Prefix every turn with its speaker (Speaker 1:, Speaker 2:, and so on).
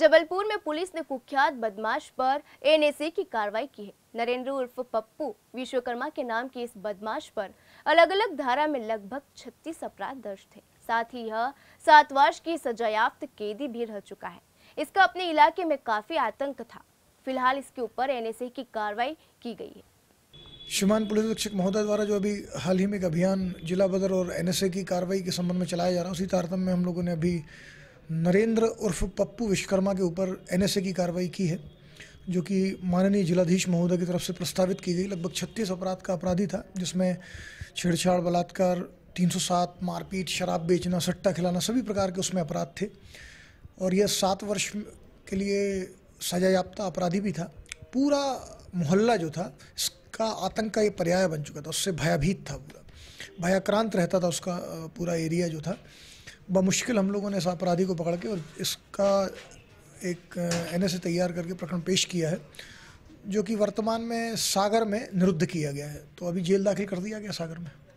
Speaker 1: जबलपुर में पुलिस ने कुख्यात बदमाश पर एनएसए की कार्रवाई की है नरेंद्र उर्फ पप्पू विश्वकर्मा के नाम के इस बदमाश पर अलग अलग धारा में लगभग 36 अपराध दर्ज थे साथ ही यह सात वर्ष की सजायाफ्त कैदी भी रह चुका है इसका अपने इलाके में काफी आतंक था फिलहाल इसके ऊपर एनएसए की कार्रवाई की गई है
Speaker 2: श्रीमान पुलिस अधीक्षक महोदय द्वारा जो अभी हाल ही में एक अभियान जिला बदर और एनएसए की कार्रवाई के संबंध में चलाया जा रहा है उसी तारतम्य में हम लोगों ने अभी नरेंद्र उर्फ पप्पू विश्वकर्मा के ऊपर एन की कार्रवाई की है जो कि माननीय जिलाधीश महोदय की तरफ से प्रस्तावित की गई लगभग छत्तीस अपराध का अपराधी था जिसमें छेड़छाड़ बलात्कार 307 मारपीट शराब बेचना सट्टा खिलाना सभी प्रकार के उसमें अपराध थे और यह सात वर्ष के लिए सजा याफ्ता अपराधी भी था पूरा मोहल्ला जो था इसका आतंक का ये पर्याय बन चुका था उससे भयभीत था पूरा भयाक्रांत रहता था उसका पूरा एरिया जो था बमुश्किल हम लोगों ने इस अपराधी को पकड़ के और इसका एक एन तैयार करके प्रकरण पेश किया है जो कि वर्तमान में सागर में निरुद्ध किया गया है तो अभी जेल दाखिल कर दिया गया सागर में